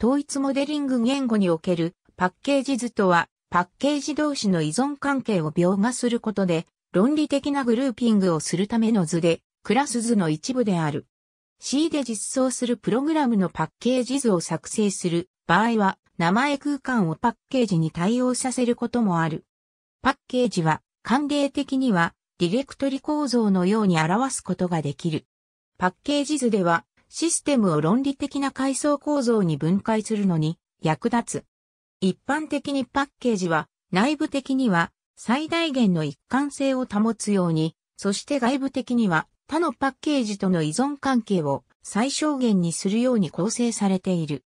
統一モデリング言語におけるパッケージ図とは、パッケージ同士の依存関係を描画することで、論理的なグルーピングをするための図で、クラス図の一部である。C で実装するプログラムのパッケージ図を作成する場合は、名前空間をパッケージに対応させることもある。パッケージは、慣例的には、ディレクトリ構造のように表すことができる。パッケージ図では、システムを論理的な階層構造に分解するのに役立つ。一般的にパッケージは内部的には最大限の一貫性を保つように、そして外部的には他のパッケージとの依存関係を最小限にするように構成されている。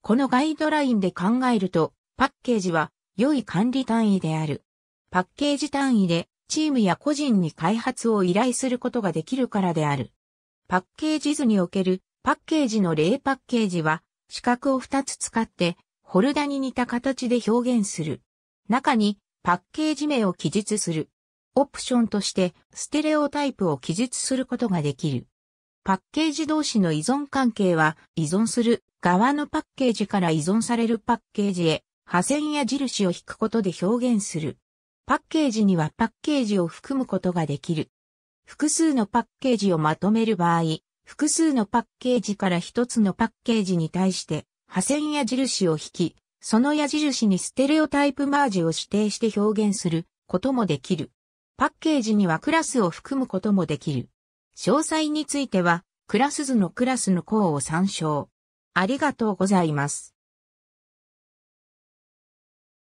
このガイドラインで考えると、パッケージは良い管理単位である。パッケージ単位でチームや個人に開発を依頼することができるからである。パッケージ図におけるパッケージの例パッケージは、四角を2つ使って、ホルダに似た形で表現する。中に、パッケージ名を記述する。オプションとして、ステレオタイプを記述することができる。パッケージ同士の依存関係は、依存する側のパッケージから依存されるパッケージへ、破線や印を引くことで表現する。パッケージにはパッケージを含むことができる。複数のパッケージをまとめる場合、複数のパッケージから一つのパッケージに対して、破線矢印を引き、その矢印にステレオタイプマージを指定して表現することもできる。パッケージにはクラスを含むこともできる。詳細については、クラス図のクラスの項を参照。ありがとうございます。